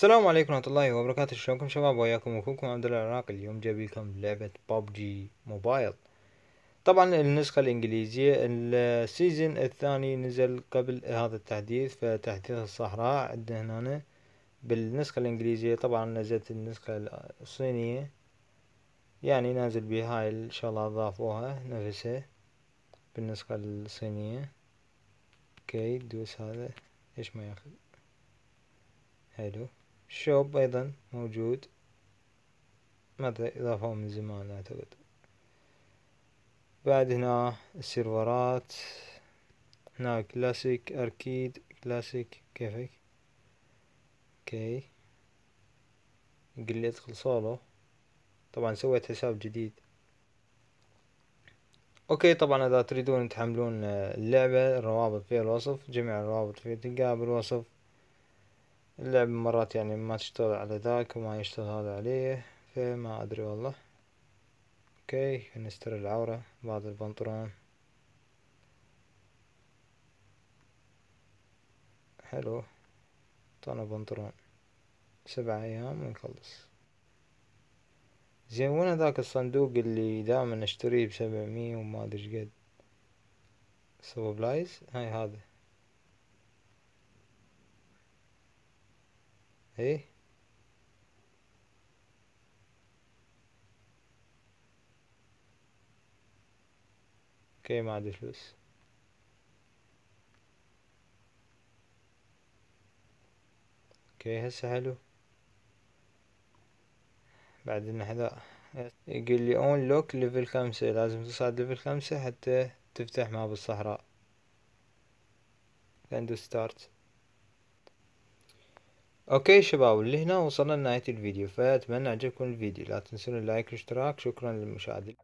السلام عليكم ورحمة الله وبركاته شلونكم شباب وياكم اخوكم عبد الله العراقي اليوم جايب لكم لعبة ببجي موبايل طبعا النسخة الانجليزية السيزون الثاني نزل قبل هذا التحديث فتحديث الصحراء عندنا هنا بالنسخة الانجليزية طبعا نزلت النسخة الصينية يعني نازل بها هاي ان شاء الله ضافوها نفسها بالنسخة الصينية اوكي دوس هذا ايش ما ياخذ حلو الشوب أيضا موجود ماذا إضافة من زمان أعتقد بعد هنا السيرفرات هنا كلاسيك أركيد كلاسيك كيفك اوكي يقول لي ادخل سولو طبعا سويت حساب جديد اوكي طبعا اذا تريدون تحملون اللعبة الروابط في الوصف جميع الروابط في تلقاها بالوصف اللعب مرات يعني ما تشتغل على ذاك وما يشتغل هذا عليه فما أدري والله اوكي نستر العورة بعد البنطلون حلو طنا بنطلون سبع أيام ونخلص زين وين هذاك الصندوق اللي دائما اشتريه بسبعمية وما ادري شقد سوبلايز هاي هذا ايه اوكي ما عندي فلوس اوكي هسه حلو بعد النحذاء يقول لي اون لوك ليفل خمسة لازم تصعد ليفل خمسة حتى تفتح ماب الصحراء عنده ستارت اوكي شباب اللي هنا وصلنا لنهاية الفيديو فاتمنى عجبكم الفيديو لا تنسون اللايك والاشتراك شكرا للمشاهدة